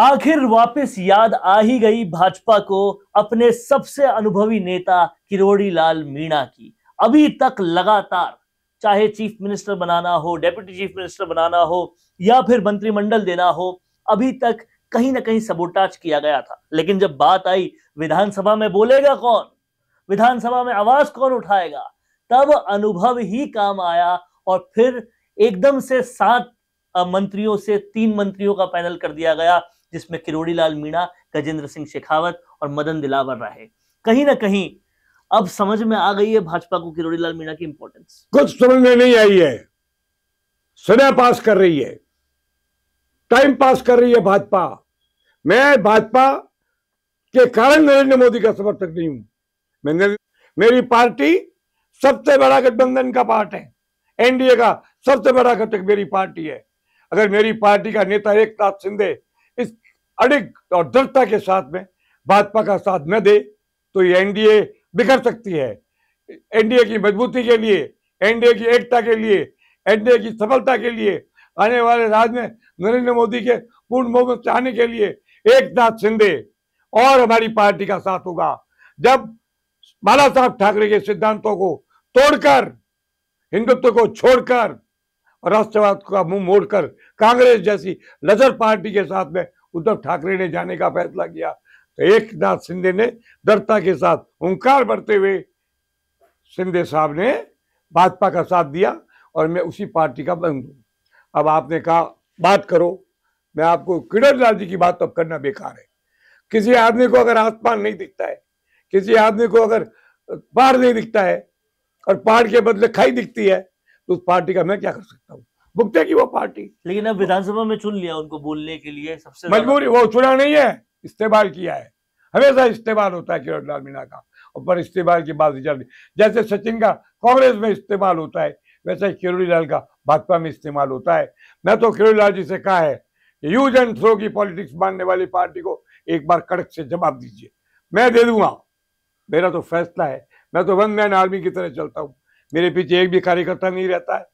आखिर वापस याद आ ही गई भाजपा को अपने सबसे अनुभवी नेता किरोड़ी लाल मीणा की अभी तक लगातार चाहे चीफ मिनिस्टर बनाना हो डेप्यूटी चीफ मिनिस्टर बनाना हो या फिर मंत्रिमंडल देना हो अभी तक कहीं ना कहीं सबोटाज किया गया था लेकिन जब बात आई विधानसभा में बोलेगा कौन विधानसभा में आवाज कौन उठाएगा तब अनुभव ही काम आया और फिर एकदम से सात मंत्रियों से तीन मंत्रियों का पैनल कर दिया गया जिसमें किरोड़ी लाल मीणा गजेंद्र सिंह शेखावत और मदन दिलावर रहे कहीं ना कहीं अब समझ में आ गई है भाजपा को किरोड़ी लाल मीणा की इंपॉर्टेंस कुछ समझ में नहीं आई है समय पास कर रही है टाइम पास कर रही है भाजपा मैं भाजपा के कारण नरेंद्र मोदी का समर्थक नहीं हूं मेरी पार्टी सबसे बड़ा गठबंधन का पार्ट है एनडीए का सबसे बड़ा घटक मेरी पार्टी है अगर मेरी पार्टी का नेता एक नाथ शिंदे अड़िग और दृढ़ता के साथ में भाजपा का साथ न दे तो ये एनडीए बिखर सकती है एनडीए की मजबूती के लिए एनडीए की एकता के लिए एनडीए की सफलता के लिए आने वाले राज में नरेंद्र मोदी के पूर्ण बहुमत चाहने के लिए एक नाथ शिंदे और हमारी पार्टी का साथ होगा जब बाला साहब ठाकरे के सिद्धांतों को तोड़कर हिंदुत्व को छोड़कर राष्ट्रवाद का मुंह मोड़कर कांग्रेस जैसी लजर पार्टी के साथ में उद्धव ठाकरे ने जाने का फैसला किया तो एक नाथ शिंदे ने दृढ़ता के साथ हंकार भरते हुए शिंदे साहब ने भाजपा का साथ दिया और मैं उसी पार्टी का बंद हूँ अब आपने कहा बात करो मैं आपको किरण लाल जी की बात तो अब करना बेकार है किसी आदमी को अगर आसमान नहीं दिखता है किसी आदमी को अगर पहाड़ नहीं दिखता है और पहाड़ के बदले खाई दिखती है तो उस पार्टी का मैं क्या कर सकता हूँ की वो पार्टी लेकिन अब विधानसभा में चुन लिया उनको बोलने के लिए सबसे मजबूरी वो चुना नहीं है इस्तेमाल किया है हमेशा इस्तेमाल होता है किरण लाल मीणा का पर इस्तेमाल की बात रिजल्ट जैसे सचिन का कांग्रेस में इस्तेमाल होता है वैसे किरोड़ी लाल का भाजपा में इस्तेमाल होता है मैं तो किरोड़ी लाल जी से कहा है यूज एंड थ्रो की पॉलिटिक्स मानने वाली पार्टी को एक बार कड़क से जवाब दीजिए मैं दे दूंगा मेरा तो फैसला है मैं तो वन मैन आर्मी की तरह चलता हूँ मेरे पीछे एक भी कार्यकर्ता नहीं रहता है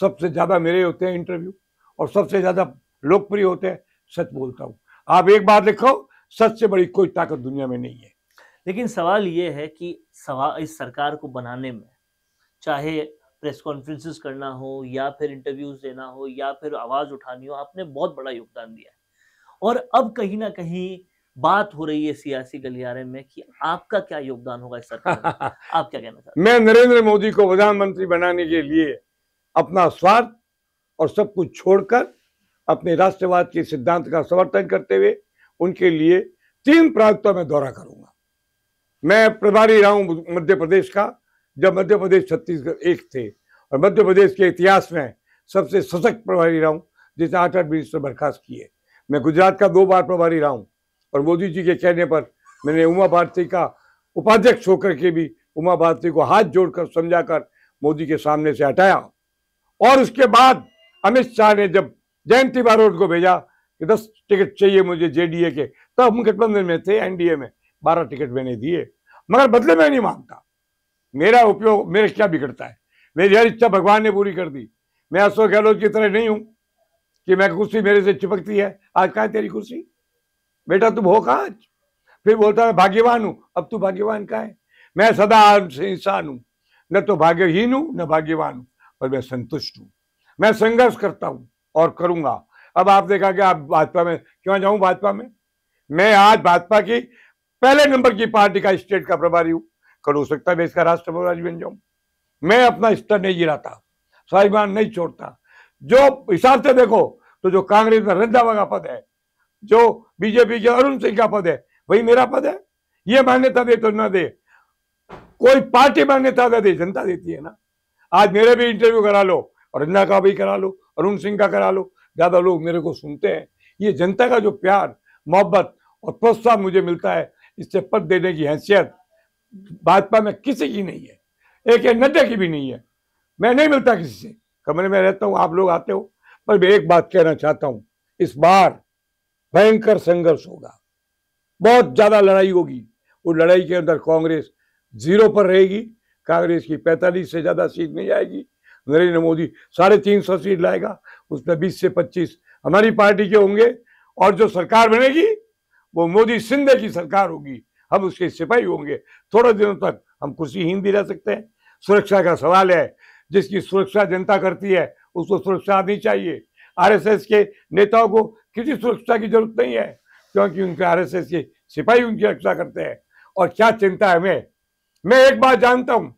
सबसे ज़्यादा मेरे होते हैं इंटरव्यू और सबसे ज़्यादा लोकप्रिय होते हैं सच बोलता हूँ आप एक बार लिखो सच से बड़ी कोई ताकत दुनिया में नहीं है लेकिन सवाल ये है कि सवाल इस सरकार को बनाने में चाहे प्रेस कॉन्फ्रेंसिस करना हो या फिर इंटरव्यूज देना हो या फिर आवाज़ उठानी हो आपने बहुत बड़ा योगदान दिया है और अब कहीं ना कहीं बात हो रही है सियासी गलियारे में कि आपका क्या योगदान होगा इस सरकार में आप क्या कहना चाहते हैं मैं नरेंद्र मोदी को प्रधानमंत्री बनाने के लिए अपना स्वार्थ और सब कुछ छोड़कर अपने राष्ट्रवाद के सिद्धांत का समर्थन करते हुए उनके लिए तीन प्रांतों में दौरा करूंगा मैं प्रभारी रहा हूँ मध्य प्रदेश का जब मध्य प्रदेश छत्तीसगढ़ एक थे और मध्य प्रदेश के इतिहास में सबसे सशक्त प्रभारी रहा हूं जिसने आठ आठ मिनिस्टर बर्खास्त किए मैं गुजरात का दो बार प्रभारी रहा हूँ और मोदी जी के कहने पर मैंने उमा भारती का उपाध्यक्ष होकर के भी उमा भारती को हाथ जोड़कर समझाकर मोदी के सामने से हटाया और उसके बाद अमित शाह ने जब जयंती बारोट को भेजा कि दस टिकट चाहिए मुझे जेडीए के तब हम गठबंधन में थे एनडीए में बारह टिकट मैंने दिए मगर बदले में नहीं मांगता मेरा उपयोग मेरे क्या बिगड़ता है मेरी हर इच्छा भगवान ने पूरी कर दी मैं अशोक गहलोत की तरह नहीं हूं कि मैं कुर्सी मेरे से चिपकती है आज कहा तेरी कुर्सी बेटा तुम हो कहा फिर बोलता है भाग्यवान हूं अब तू भाग्यवान कहा है मैं सदा इंसान हूं न तो भाग्यहीन हूं न भाग्यवान हूं और मैं संतुष्ट हूँ मैं संघर्ष करता हूँ और करूँगा अब आप देखा कि आप भाजपा में क्यों जाऊँ भाजपा में मैं आज भाजपा की पहले नंबर की पार्टी का स्टेट का प्रभारी हूँ कल हो सकता है मैं इसका राष्ट्र प्रभारी बन जाऊँ मैं अपना स्तर नहीं गिराता स्वाभिमान नहीं छोड़ता जो हिसाब से देखो तो जो कांग्रेस का रंधावा का पद है जो बीजेपी के अरुण सिंह का पद है वही मेरा पद है ये मान्यता दे तो ना दे कोई पार्टी मान्यता दे जनता देती है ना आज मेरे भी इंटरव्यू करा लो और का भी करा लो अरुण सिंह का करा लो ज़्यादा लोग मेरे को सुनते हैं ये जनता का जो प्यार मोहब्बत और प्रोत्साहन मुझे मिलता है इससे पद देने की हैसियत भाजपा में किसी की नहीं है एक नड्डा की भी नहीं है मैं नहीं मिलता किसी से कमरे में रहता हूँ आप लोग आते हो पर मैं एक बात कहना चाहता हूँ इस बार भयंकर संघर्ष होगा बहुत ज़्यादा लड़ाई होगी उस लड़ाई के अंदर कांग्रेस जीरो पर रहेगी कांग्रेस की पैंतालीस से ज़्यादा सीट नहीं आएगी नरेंद्र मोदी साढ़े तीन सौ सीट लाएगा उसमें बीस से पच्चीस हमारी पार्टी के होंगे और जो सरकार बनेगी वो मोदी सिंधे की सरकार होगी हम उसके सिपाही होंगे थोड़े दिनों तक हम कुर्सीहीन भी रह सकते हैं सुरक्षा का सवाल है जिसकी सुरक्षा जनता करती है उसको सुरक्षा आनी चाहिए आरएसएस के नेताओं को किसी सुरक्षा की जरूरत नहीं है क्योंकि उनके आरएसएस के सिपाही उनकी रक्षा करते हैं और क्या चिंता है मैं मैं एक बात जानता हूं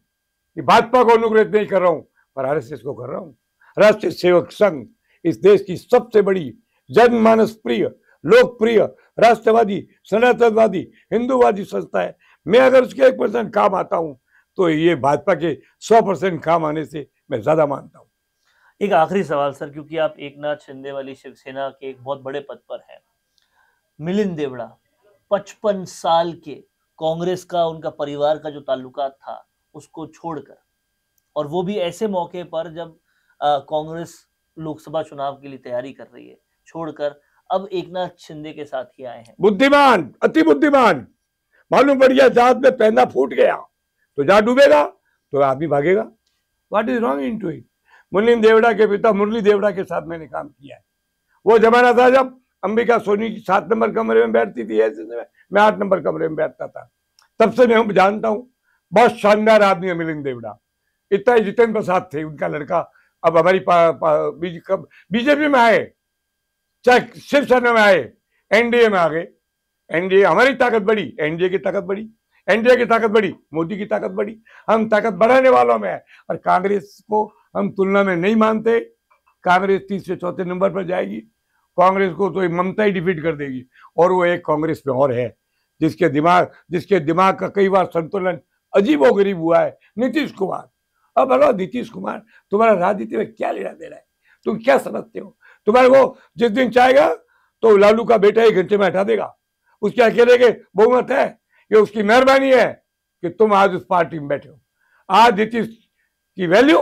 ये भाजपा को अनुग्रहित नहीं कर रहा हूँ पर आर को कर रहा हूँ राष्ट्रीय सेवक संघ इस देश की सबसे बड़ी जनमानस प्रिय लोकप्रिय राष्ट्रवादी सनातनवादी हिंदूवादी संस्था है मैं अगर उसके एक परसेंट काम आता हूँ तो ये भाजपा के सौ परसेंट काम आने से मैं ज़्यादा मानता हूँ एक आखिरी सवाल सर क्योंकि आप एक नाथ शिंदे वाली शिवसेना के एक बहुत बड़े पद पर हैं मिलिंद देवड़ा पचपन साल के कांग्रेस का उनका परिवार का जो ताल्लुका था उसको छोड़कर और वो भी ऐसे मौके पर जब कांग्रेस लोकसभा चुनाव के लिए तैयारी कर रही है छोड़कर अब एक नाथ शिंदे के साथ ही आए हैं बुद्धिमान अति बुद्धिमान मालूम बढ़िया जात में पहना फूट गया तो जा डूबेगा तो आदमी भागेगा what is wrong in to it Milind Deora के पिता मुरली देवड़ा के साथ मैंने काम किया है वो जमाना था जब अंबिका सोनी सात नंबर कमरे में बैठती थी ऐसे मैं आठ नंबर कमरे में बैठता था तब से मैं जानता हूँ बहुत शानदार आदमी है मिलिंद देवड़ा इतना जितेंद्र प्रसाद थे उनका लड़का अब हमारी बीजेपी में आए चाहे शिवसेना में आए एनडीए में आ गए एनडीए हमारी ताकत बढ़ी एनडीए की ताकत बढ़ी एनडीए की ताकत बढ़ी मोदी की ताकत बढ़ी हम ताकत बढ़ाने वालों में है और कांग्रेस को हम तुलना में नहीं मानते कांग्रेस तीसरे चौथे नंबर पर जाएगी कांग्रेस को तो ममता ही डिफीट कर देगी और वो एक कांग्रेस में और है जिसके दिमाग जिसके दिमाग का कई बार संतुलन अजीबो गरीब हुआ है नीतीश कुमार अब बोलो नीतीश कुमार तुम्हारा राजनीति में क्या लेना देना है तुम क्या समझते हो तुम्हारे को जिस दिन चाहेगा तो लालू का बेटा एक घंटे में हटा देगा उसके अकेले के बहुमत है ये उसकी मेहरबानी है कि तुम आज उस पार्टी में बैठे हो आज नीतीश की वैल्यू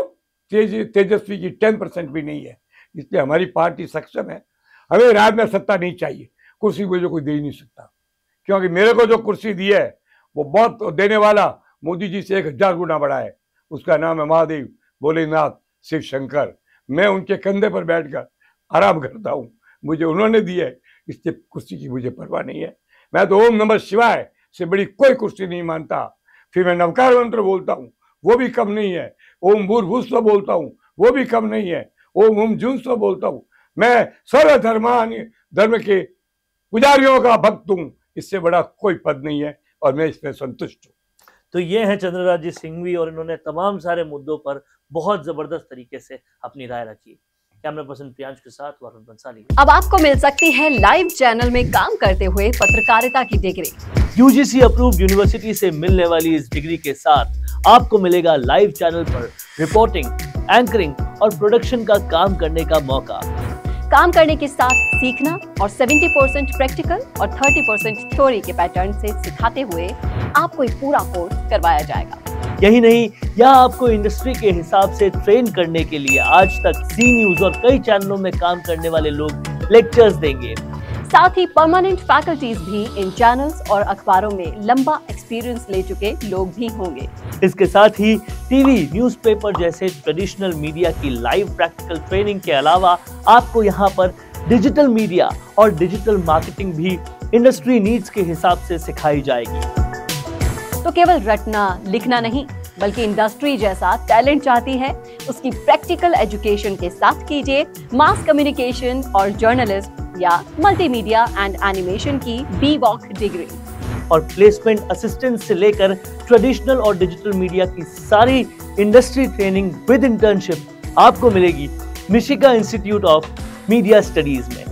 तेज तेजस्वी की टेन परसेंट भी नहीं है इसलिए हमारी पार्टी सक्षम है हमें राज्य में सत्ता नहीं चाहिए कुर्सी मुझे कोई दे ही नहीं सकता क्योंकि मेरे को जो कुर्सी दी है वो बहुत देने वाला मोदी जी से एक हजार गुना बड़ा है उसका नाम है महादेव भोलेनाथ शिव शंकर मैं उनके कंधे पर बैठकर आराम करता हूँ मुझे उन्होंने दिया है इससे कुर्सी की मुझे परवाह नहीं है मैं तो ओम नमः शिवाय से बड़ी कोई कुर्सी नहीं मानता फिर मैं नवकार मंत्र बोलता हूँ वो भी कम नहीं है ओम भूर भूस्व बोलता हूँ वो भी कम नहीं है ओम ओम जून स्व बोलता हूँ मैं सर्वधर्मान धर्म के पुजारियों का भक्त हूँ इससे बड़ा कोई पद नहीं है और मैं इसमें संतुष्ट हूँ तो ये हैं चंद्रराज जी सिंघवी और इन्होंने तमाम सारे मुद्दों पर बहुत जबरदस्त तरीके से अपनी राय रखी कैमरा पर्सन प्रियांश के साथ वरुण बंसाली अब आपको मिल सकती है लाइव चैनल में काम करते हुए पत्रकारिता की डिग्री यूजीसी अप्रूव यूनिवर्सिटी से मिलने वाली इस डिग्री के साथ आपको मिलेगा लाइव चैनल पर रिपोर्टिंग एंकरिंग और प्रोडक्शन का काम करने का मौका काम करने के साथ सीखना और 70 परसेंट प्रैक्टिकल और 30 परसेंट थ्योरी के पैटर्न से सिखाते हुए आपको एक पूरा कोर्स करवाया जाएगा यही नहीं यह आपको इंडस्ट्री के हिसाब से ट्रेन करने के लिए आज तक सी न्यूज और कई चैनलों में काम करने वाले लोग लेक्चर्स देंगे साथ ही परमानेंट फैकल्टीज भी इन चैनल्स और अखबारों में लंबा एक्सपीरियंस ले चुके लोग भी होंगे इसके साथ ही टीवी न्यूज़पेपर जैसे ट्रेडिशनल मीडिया की लाइव प्रैक्टिकल ट्रेनिंग के अलावा आपको यहाँ पर डिजिटल मीडिया और डिजिटल मार्केटिंग भी इंडस्ट्री नीड्स के हिसाब से सिखाई जाएगी तो केवल रटना लिखना नहीं बल्कि इंडस्ट्री जैसा टैलेंट चाहती है उसकी प्रैक्टिकल एजुकेशन के साथ कीजिए मास कम्युनिकेशन और जर्नलिस्ट या मल्टीमीडिया एंड एनिमेशन की बी वॉक डिग्री और प्लेसमेंट असिस्टेंस से लेकर ट्रेडिशनल और डिजिटल मीडिया की सारी इंडस्ट्री ट्रेनिंग विद इंटर्नशिप आपको मिलेगी Mishika institute of media studies में